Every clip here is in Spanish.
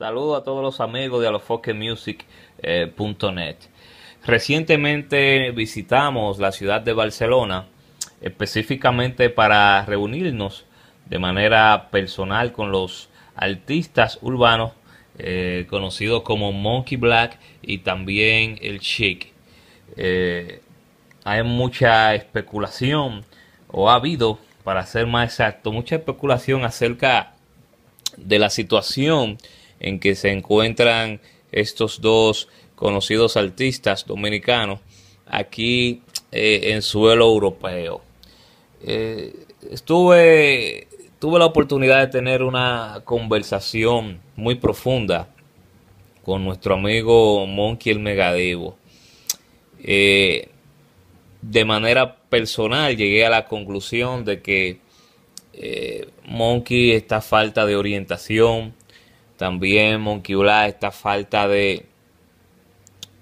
Saludos a todos los amigos de alofoquemusic.net. Recientemente visitamos la ciudad de Barcelona específicamente para reunirnos de manera personal con los artistas urbanos eh, conocidos como Monkey Black y también el Chic. Eh, hay mucha especulación, o ha habido, para ser más exacto, mucha especulación acerca de la situación en que se encuentran estos dos conocidos artistas dominicanos aquí eh, en suelo europeo. Eh, estuve, tuve la oportunidad de tener una conversación muy profunda con nuestro amigo Monkey el Megadivo. Eh, de manera personal llegué a la conclusión de que Monkey está falta de orientación, también Monquiula esta falta de,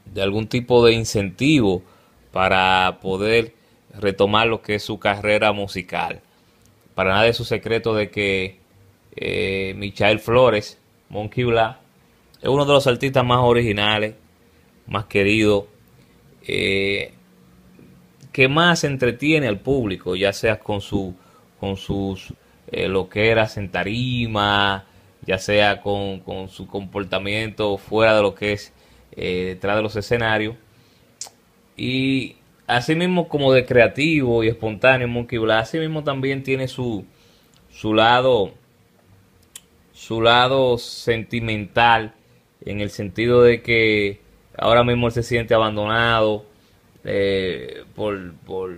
de algún tipo de incentivo para poder retomar lo que es su carrera musical. Para nada es su secreto de que eh, Michael Flores, Monkey es uno de los artistas más originales, más queridos, eh, que más entretiene al público, ya sea con, su, con sus eh, loqueras en tarima, ya sea con, con su comportamiento fuera de lo que es eh, detrás de los escenarios. Y así mismo como de creativo y espontáneo Monkey así mismo también tiene su, su lado su lado sentimental en el sentido de que ahora mismo él se siente abandonado eh, por, por,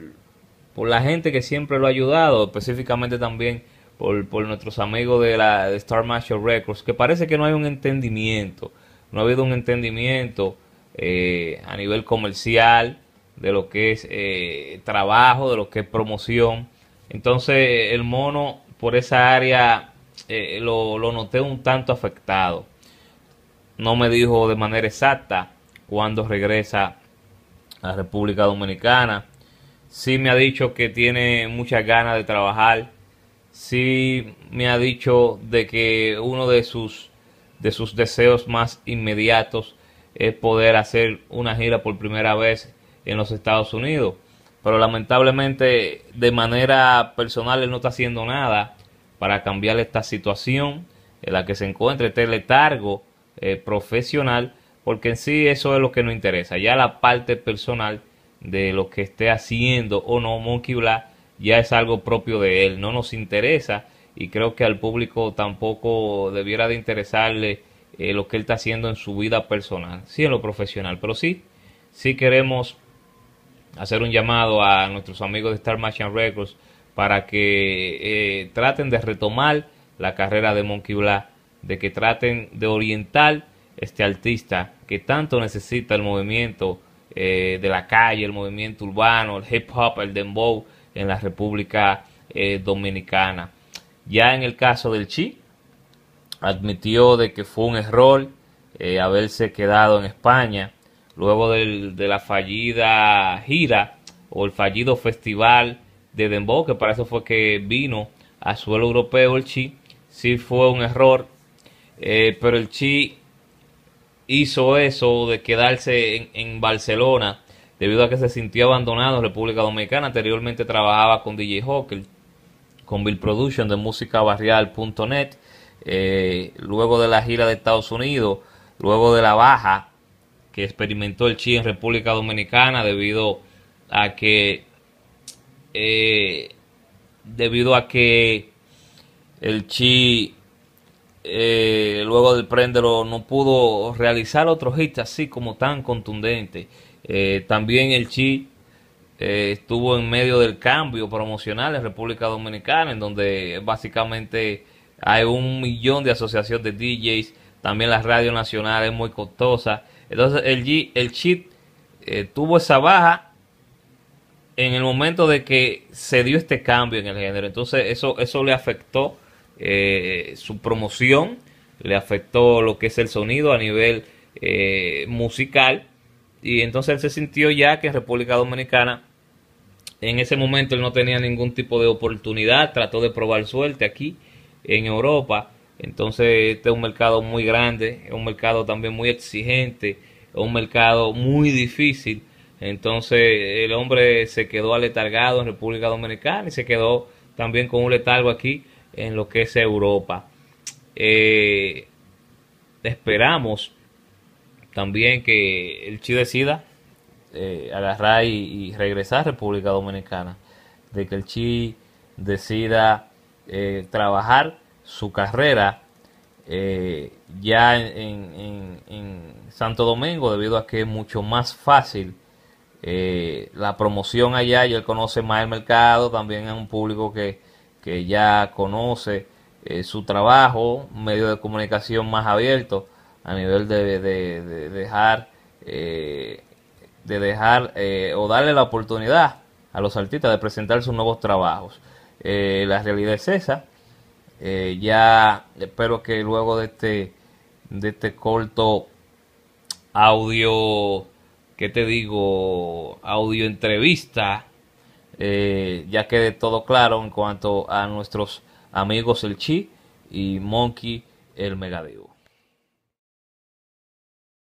por la gente que siempre lo ha ayudado, específicamente también por, nuestros amigos de la Star Marshall Records, que parece que no hay un entendimiento, no ha habido un entendimiento eh, a nivel comercial de lo que es eh, trabajo, de lo que es promoción. Entonces el mono por esa área eh, lo, noté un tanto afectado. No me dijo de manera exacta cuándo regresa a la República Dominicana. Sí me ha dicho que tiene muchas ganas de trabajar sí me ha dicho de que uno de sus, de sus deseos más inmediatos es poder hacer una gira por primera vez en los Estados Unidos. Pero lamentablemente de manera personal él no está haciendo nada para cambiar esta situación en la que se encuentra, este letargo eh, profesional, porque en sí eso es lo que nos interesa. Ya la parte personal de lo que esté haciendo o no Monkey Black ya es algo propio de él, no nos interesa y creo que al público tampoco debiera de interesarle eh, lo que él está haciendo en su vida personal, sí en lo profesional, pero sí, sí queremos hacer un llamado a nuestros amigos de Star Machine Records para que eh, traten de retomar la carrera de Monkey Black, de que traten de orientar este artista que tanto necesita el movimiento eh, de la calle, el movimiento urbano, el hip hop, el dembow, en la República eh, Dominicana. Ya en el caso del Chi, admitió de que fue un error eh, haberse quedado en España luego de la fallida gira o el fallido festival de Dembow, que para eso fue que vino a suelo europeo el Chi. Sí fue un error, eh, pero el Chi hizo eso de quedarse en Barcelona debido a que se sintió abandonado en República Dominicana. Anteriormente trabajaba con DJ Hawker, con Bill Production de musicabarrial.net. Eh, luego de la gira de Estados Unidos, luego de la baja que experimentó el Chi en República Dominicana debido a que eh, debido a que el Chi eh, luego del prenderlo no pudo realizar otro hit así como tan contundente eh, también el Chi eh, estuvo en medio del cambio promocional en República Dominicana, en donde básicamente hay un millón de asociaciones de DJs, también las radio nacionales es muy costosa. Entonces el, G, el Chi eh, tuvo esa baja en el momento de que se dio este cambio en el género. Entonces eso, eso le afectó su promoción, le afectó lo que es el sonido a nivel musical y entonces él se sintió ya que en República Dominicana, en ese momento él no tenía ningún tipo de oportunidad, trató de probar suerte aquí en Europa. Entonces este es un mercado muy grande, es un mercado también muy exigente, es un mercado muy difícil. Entonces el hombre se quedó aletargado en República Dominicana y se quedó también con un letargo aquí en lo que es Europa. Eh, esperamos también que el Chi decida eh, agarrar y, regresar a República Dominicana, de que el Chi decida eh, trabajar su carrera eh, ya en, Santo Domingo, debido a que es mucho más fácil la promoción allá y él conoce más el mercado, también es un público que, que ya conoce su trabajo, medio de comunicación más abierto a nivel de, de, dejar, de dejar eh, eh, o darle la oportunidad a los artistas de presentar sus nuevos trabajos. Eh, la realidad es esa. ya espero que luego de este, de este corto audio, que te digo? Audio entrevista, ya quede todo claro en cuanto a nuestros amigos el Chi y Monkey el Megadivo.